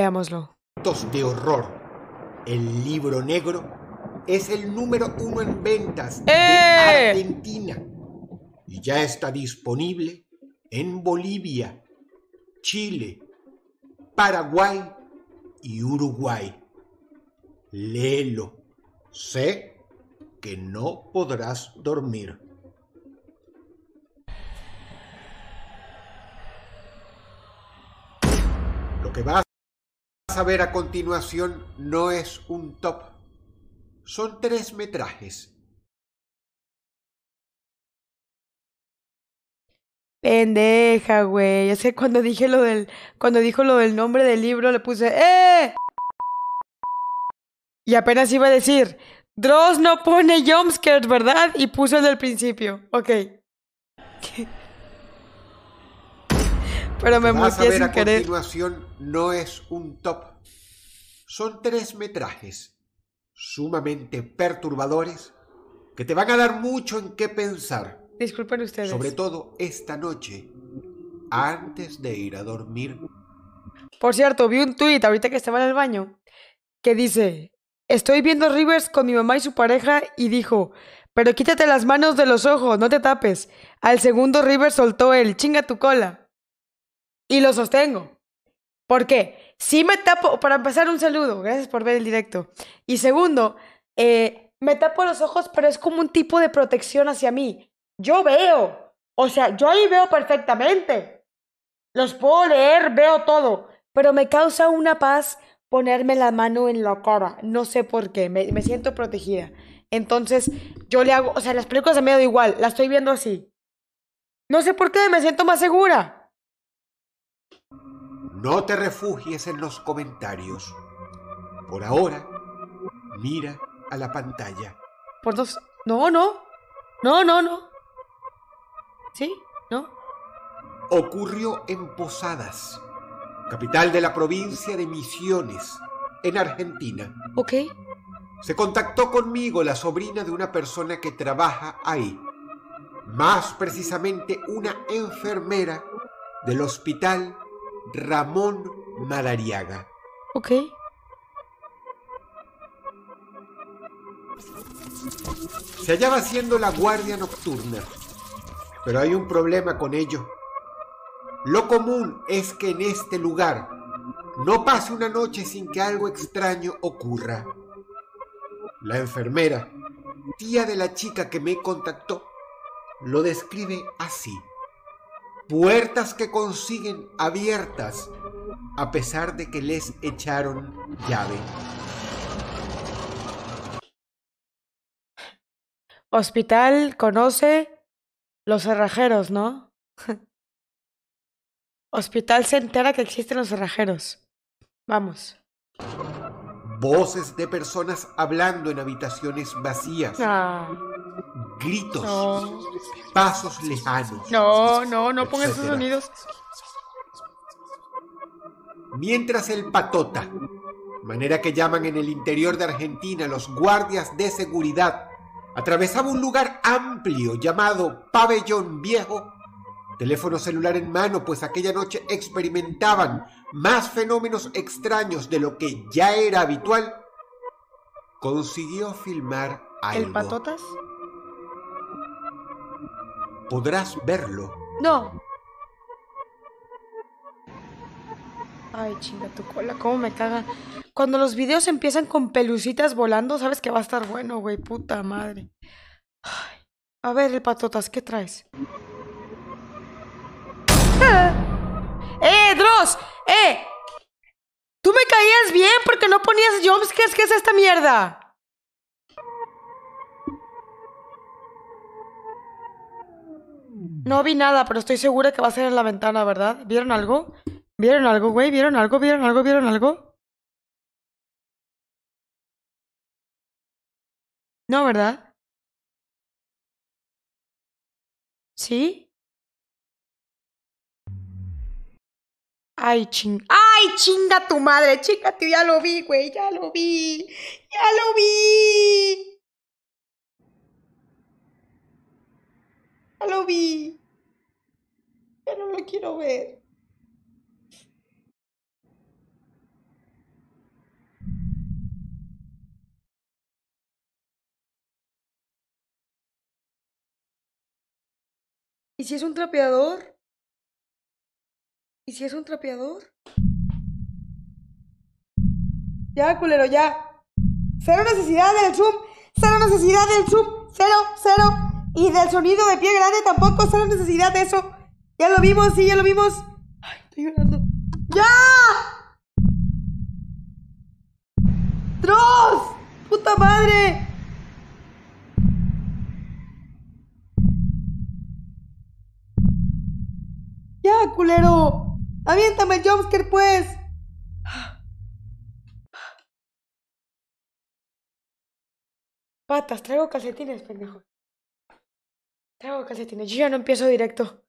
Veámoslo. de horror. El libro negro es el número uno en ventas de ¡Eh! Argentina y ya está disponible en Bolivia, Chile, Paraguay y Uruguay. Léelo. Sé que no podrás dormir. Lo que vas a ver a continuación no es un top. Son tres metrajes. Pendeja, güey. Ya sé cuando dije lo del. Cuando dijo lo del nombre del libro, le puse. ¡Eh! Y apenas iba a decir. Dross no pone jumpscares, ¿verdad? Y puso el del principio. Ok. Pero me muteé sin A continuación no es un top son tres metrajes sumamente perturbadores que te van a dar mucho en qué pensar. Disculpen ustedes. Sobre todo esta noche, antes de ir a dormir. Por cierto, vi un tuit ahorita que estaba en el baño que dice, estoy viendo Rivers con mi mamá y su pareja y dijo, pero quítate las manos de los ojos, no te tapes. Al segundo Rivers soltó el chinga tu cola. Y lo sostengo. ¿Por qué? sí me tapo, para empezar, un saludo, gracias por ver el directo. Y segundo, eh, me tapo los ojos, pero es como un tipo de protección hacia mí. Yo veo, o sea, yo ahí veo perfectamente. Los puedo leer, veo todo, pero me causa una paz ponerme la mano en la cara. No sé por qué, me, siento protegida. Entonces, yo le hago, o sea, las películas a medio igual, la estoy viendo así. No sé por qué, me siento más segura. No te refugies en los comentarios. Por ahora, mira a la pantalla. Por dos. No, no. No, no, no. ¿Sí? ¿No? Ocurrió en Posadas, capital de la provincia de Misiones, en Argentina. Ok. Se contactó conmigo la sobrina de una persona que trabaja ahí, más precisamente una enfermera del hospital Ramón Madariaga. Ok. Se hallaba haciendo la guardia nocturna, pero hay un problema con ello. Lo común es que en este lugar no pase una noche sin que algo extraño ocurra. La enfermera, tía de la chica que me contactó, lo describe así puertas que consiguen abiertas a pesar de que les echaron llave. Hospital conoce los cerrajeros, ¿no? Hospital se entera que existen los cerrajeros. Vamos. Voces de personas hablando en habitaciones vacías. Ah gritos, pasos lejanos. No, no, no pongas esos sonidos. Mientras el patota, manera que llaman en el interior de Argentina los guardias de seguridad, atravesaba un lugar amplio llamado Pabellón Viejo, teléfono celular en mano, pues aquella noche experimentaban más fenómenos extraños de lo que ya era habitual, consiguió filmar algo. ¿El patotas? podrás verlo. No. Ay, chinga tu cola, cómo me caga. Cuando los videos empiezan con pelucitas volando, sabes que va a estar bueno, güey, puta madre. Ay. A ver, el patotas, ¿qué traes? ¡Eh, Dross! ¡Eh! Tú me caías bien porque no ponías jumpscares. ¿Qué es esta mierda? No vi nada, pero estoy segura que va a ser en la ventana, ¿verdad? ¿Vieron algo? ¿Vieron algo, güey? ¿Vieron algo? ¿Vieron algo? ¿Vieron algo? No, ¿verdad? ¿Sí? Ay, ching. ¡Ay, chinga tu madre! Chica, ya lo vi, güey. Ya lo vi. Ya lo vi. lo vi. Ya no lo quiero ver. ¿Y si es un trapeador? ¿Y si es un trapeador? Ya, culero, ya. Cero necesidad del zoom. Cero necesidad del zoom. Cero, cero. Y del sonido de pie grande tampoco solo necesidad de eso. Ya lo vimos, sí, ya lo vimos. Ay, estoy llorando. ¡Ya! ¡Tros! ¡Puta madre! ¡Ya, culero! ¡Aviéntame el jumpscare, pues! Patas, traigo calcetines, pendejo. Traigo calcetines. Yo ya no empiezo directo.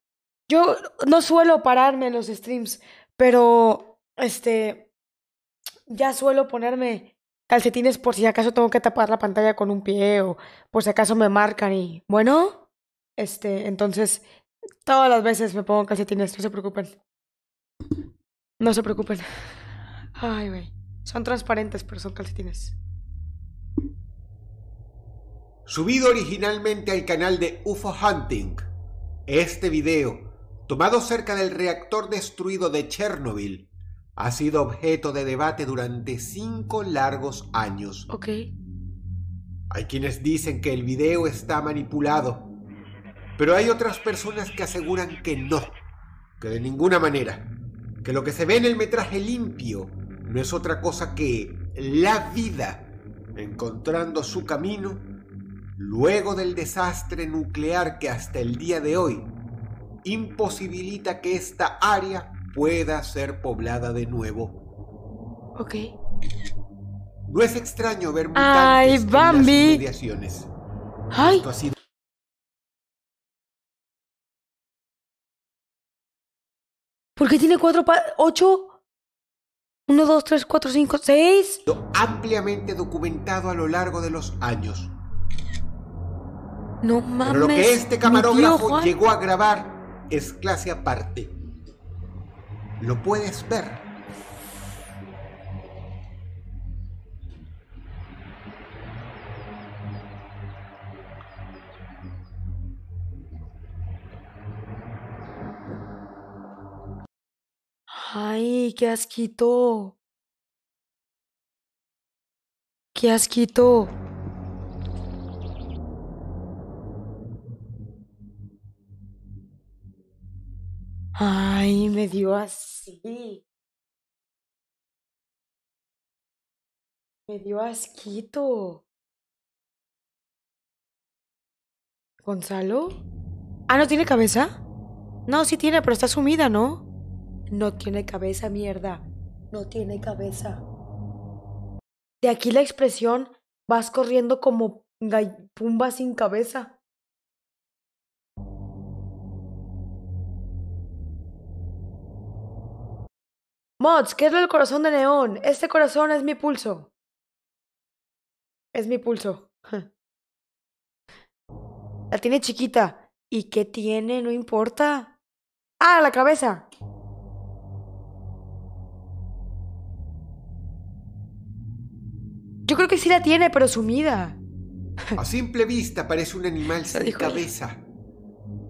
Yo no suelo pararme en los streams, pero este ya suelo ponerme calcetines por si acaso tengo que tapar la pantalla con un pie o por si acaso me marcan y bueno, este, entonces todas las veces me pongo calcetines, no se preocupen. No se preocupen. Ay, güey. Son transparentes, pero son calcetines. Subido originalmente al canal de UFO Hunting, este video, tomado cerca del reactor destruido de Chernobyl, ha sido objeto de debate durante cinco largos años. Ok. Hay quienes dicen que el video está manipulado, pero hay otras personas que aseguran que no, que de ninguna manera, que lo que se ve en el metraje limpio no es otra cosa que la vida encontrando su camino luego del desastre nuclear que hasta el día de hoy imposibilita que esta área pueda ser poblada de nuevo. Ok. No es extraño ver mutantes Ay, mediaciones. Ay. ¿Por qué tiene cuatro pa ocho? Uno, dos, tres, cuatro, cinco, seis. Ampliamente documentado a lo largo de los años. No mames. lo que este camarógrafo llegó a grabar es clase aparte. Lo puedes ver. Ay, qué asquito. Qué asquito. Ay, me dio así. Me dio asquito. ¿Gonzalo? Ah, ¿no tiene cabeza? No, sí tiene, pero está sumida, ¿no? No tiene cabeza, mierda. No tiene cabeza. De aquí la expresión, vas corriendo como pumba sin cabeza. Mods, ¿qué es lo del corazón de neón? Este corazón es mi pulso. Es mi pulso. La tiene chiquita. ¿Y qué tiene? No importa. ¡Ah, la cabeza! Yo creo que sí la tiene, pero sumida. A simple vista parece un animal sin cabeza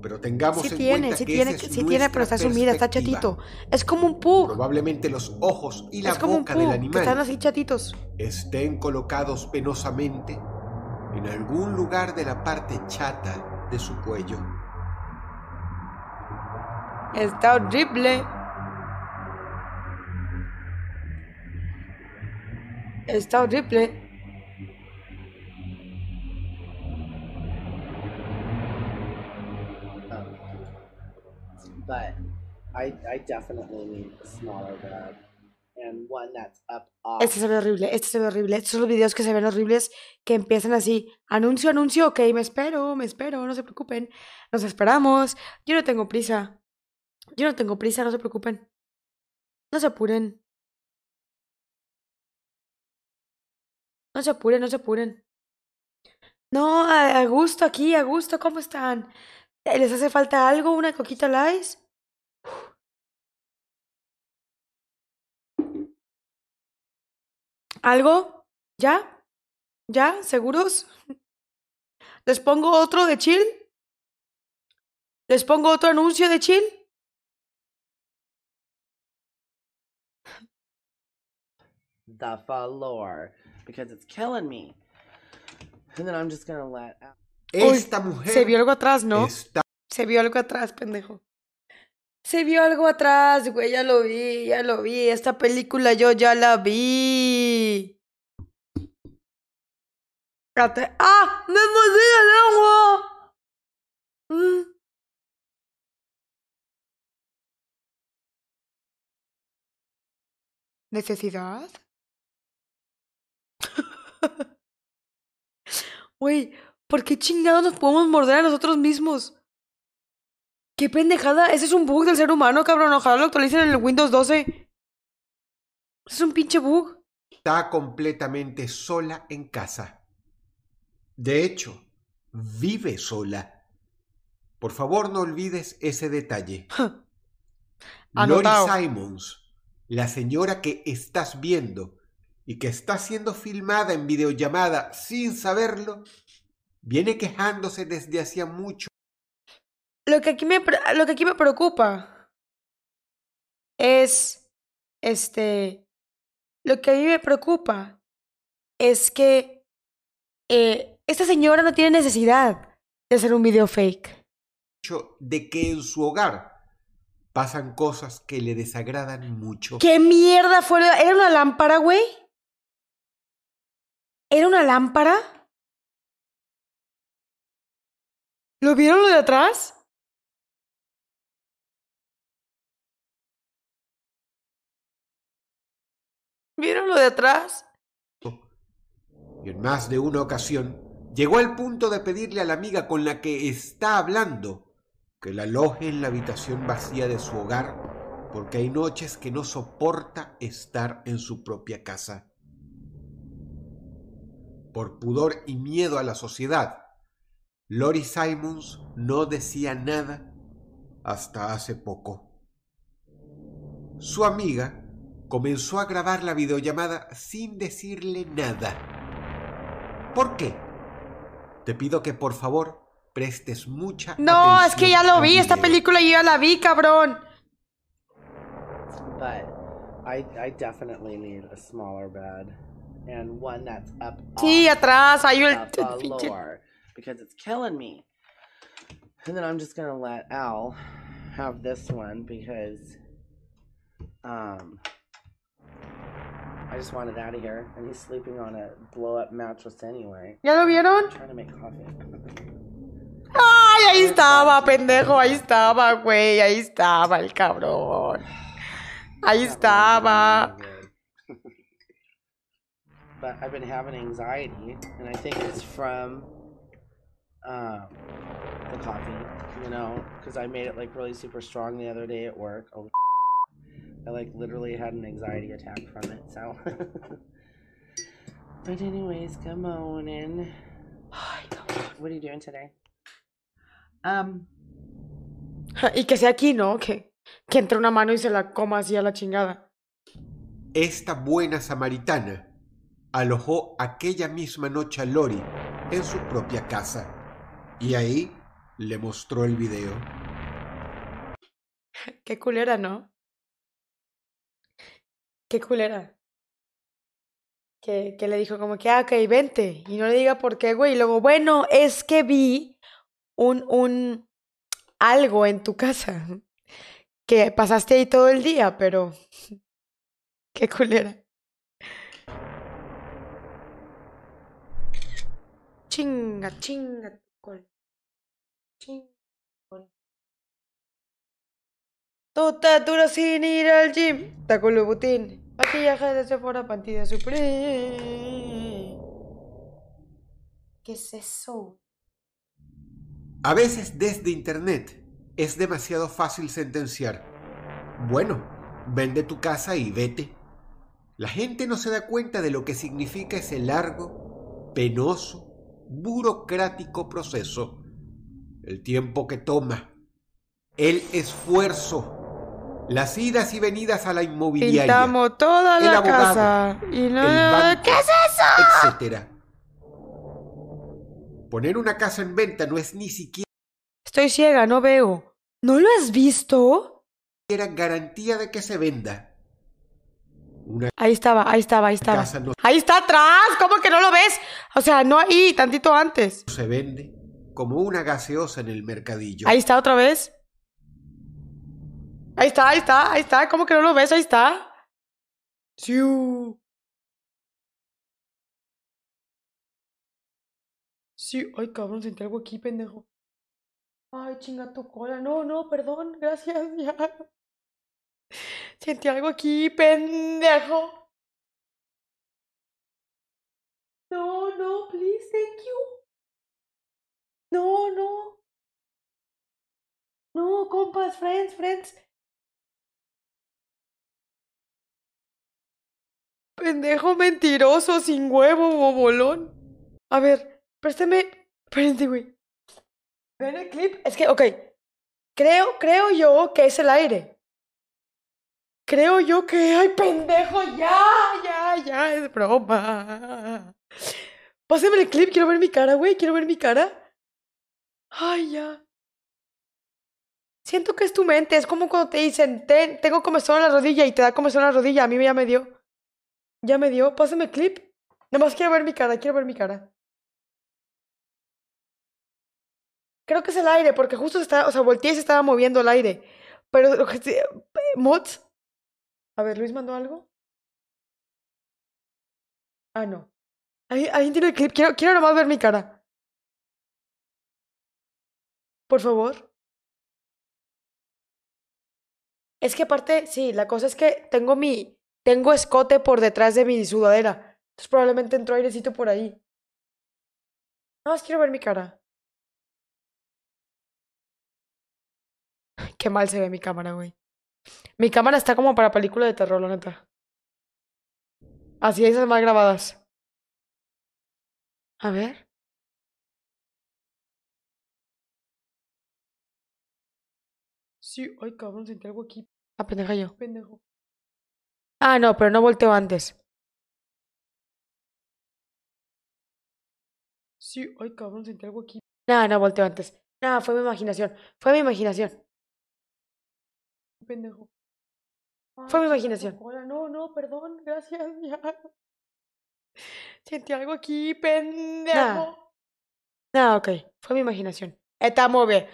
pero tengamos sí en tiene, cuenta sí tiene, si tiene, pero está sumida, está chatito. Es como un pu. Probablemente los ojos y la boca del animal están así chatitos. Estén colocados penosamente en algún lugar de la parte chata de su cuello. Está horrible. Está horrible. I, I definitely a smaller And one that's up Este se ve horrible, este se ve horrible. Estos son los videos que se ven horribles, que empiezan así, anuncio, anuncio, ok, me espero, me espero, no se preocupen, nos esperamos, yo no tengo prisa, yo no tengo prisa, no se preocupen, no se apuren. No se apuren, no se apuren. No, a, gusto aquí, a gusto, ¿cómo están? Eh, ¿Les hace falta algo? ¿Una coquita lice? ¿Algo? ¿Ya? ¿Ya? ¿Seguros? ¿Les pongo otro de chill? ¿Les pongo otro anuncio de chill? Esta Se vio algo atrás, ¿no? Se vio algo atrás, pendejo. Se vio algo atrás, güey, ya lo vi, ya lo vi. Esta película yo ya la vi. ¡Ah! ¡Me mordí el agua! Mm. ¿Necesidad? Güey, ¿por qué chingados nos podemos morder a nosotros mismos? ¡Qué pendejada! Ese es un bug del ser humano, cabrón. Ojalá lo actualicen en el Windows 12. Es un pinche bug. Está completamente sola en casa. De hecho, vive sola. Por favor, no olvides ese detalle. Lori Simons, la señora que estás viendo y que está siendo filmada en videollamada sin saberlo, viene quejándose desde hacía mucho lo que aquí me, lo que aquí me preocupa es, este, lo que a mí me preocupa es que eh, esta señora no tiene necesidad de hacer un video fake. De que en su hogar pasan cosas que le desagradan mucho. ¿Qué mierda fue? ¿Era una lámpara, güey? ¿Era una lámpara? ¿Lo vieron lo de atrás? ¿Vieron lo de atrás? Y en más de una ocasión llegó al punto de pedirle a la amiga con la que está hablando que la aloje en la habitación vacía de su hogar, porque hay noches que no soporta estar en su propia casa. Por pudor y miedo a la sociedad, Lori Simons no decía nada hasta hace poco. Su amiga comenzó a grabar la videollamada sin decirle nada. ¿Por qué? Te pido que por favor prestes mucha no, atención. No, es que ya lo vi, esta película yo ya la vi, cabrón. But I, I definitely need a smaller bed and one that's up. Sí, atrás, hay el because it's killing me. And then I'm just to let Al have this one because um I just wanted out of here. And he's sleeping on a blow up mattress anyway. ¿Ya lo vieron? I'm trying to make coffee. Ay, ahí estaba, pendejo, ahí estaba, güey, ahí estaba el cabrón. Ahí estaba. But I've been having anxiety, and I think it's from um, the coffee, you know, because I made it like really super strong the other day at work. Oh, I like literally had an anxiety attack from it, so. but anyways, good morning. Ay, What are you doing today? Um. Y que sea aquí, ¿no? Que, que entre una mano y se la coma así a la chingada. Esta buena samaritana alojó aquella misma noche a Lori en su propia casa. Y ahí le mostró el video. Qué culera, ¿no? Qué culera. Que, que le dijo como que, ah, y vente. Y no le diga por qué, güey. Y luego, bueno, es que vi un, un algo en tu casa. Que pasaste ahí todo el día, pero. Qué culera. Chinga, chinga, Chinga. Tú estás sin ir al gym. Taculubutín. Maquillaje de Sephora, de Supreme. ¿Qué es eso? A veces desde internet es demasiado fácil sentenciar. Bueno, vende tu casa y vete. La gente no se da cuenta de lo que significa ese largo, penoso, burocrático proceso. El tiempo que toma. El esfuerzo las idas y venidas a la inmobiliaria. Pintamos toda la casa. Y no, ¿Qué es eso? Etcétera. Poner una casa en venta no es ni siquiera. Estoy ciega, no veo. ¿No lo has visto? Era garantía de que se venda. ahí estaba, ahí estaba, ahí estaba. ahí está atrás, ¿cómo que no lo ves? O sea, no ahí, tantito antes. Se vende como una gaseosa en el mercadillo. Ahí está otra vez. Ahí está, ahí está, ahí está. ¿Cómo que no lo ves? Ahí está. Sí. Sí. Ay, cabrón, sentí algo aquí, pendejo. Ay, chinga tu cola. No, no, perdón. Gracias, ya. Sentí algo aquí, pendejo. No, no, please, thank you. No, no. No, compas, friends, friends. Pendejo mentiroso, sin huevo, bobolón. A ver, préstame. Espérate, güey. ¿Ven el clip? Es que, ok. Creo, creo yo que es el aire. Creo yo que. ¡Ay, pendejo! ¡Ya! ¡Ya! ¡Ya! Es broma. Pásame el clip, quiero ver mi cara, güey. Quiero ver mi cara. Ay, ya. Siento que es tu mente. Es como cuando te dicen, tengo comezón en la rodilla y te da comezón en la rodilla. A mí ya me dio. Ya me dio. Pásame clip. Nada más quiero ver mi cara, quiero ver mi cara. Creo que es el aire, porque justo se estaba... o sea, volteé y se estaba moviendo el aire. Pero, mods. A ver, Luis mandó algo. Ah, no. ¿Alguien tiene el clip. Quiero, quiero nomás ver mi cara. Por favor. Es que aparte, sí, la cosa es que tengo mi, tengo escote por detrás de mi sudadera. Entonces probablemente entró airecito por ahí. Nada más quiero ver mi cara. Qué mal se ve mi cámara, güey. Mi cámara está como para película de terror, la neta. Así esas mal grabadas. A ver. Sí, ay cabrón, sentí algo aquí. Ah, pendeja yo. Pendejo. Ah, no, pero no volteó antes. Sí, ay cabrón, sentí algo aquí. No, no volteó antes. nada fue mi imaginación. Fue mi imaginación. Pendejo. fue mi imaginación. Hola, no, no, perdón, gracias. Ya. Sentí algo aquí, pendejo. No, ok, fue mi imaginación. muy bien,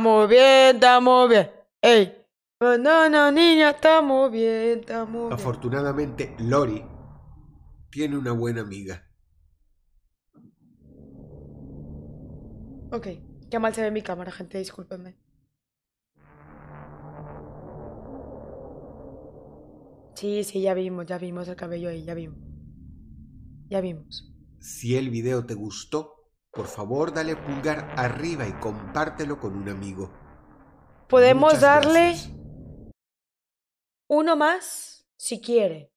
muy bien, muy bien. Ey no, no, niña, estamos bien, estamos Afortunadamente, Lori tiene una buena amiga. Ok, qué mal se ve mi cámara, gente, discúlpenme. Sí, sí, ya vimos, ya vimos el cabello ahí, ya vimos. Ya vimos. Si el video te gustó, por favor dale pulgar arriba y compártelo con un amigo. Podemos darle... Uno más si quiere.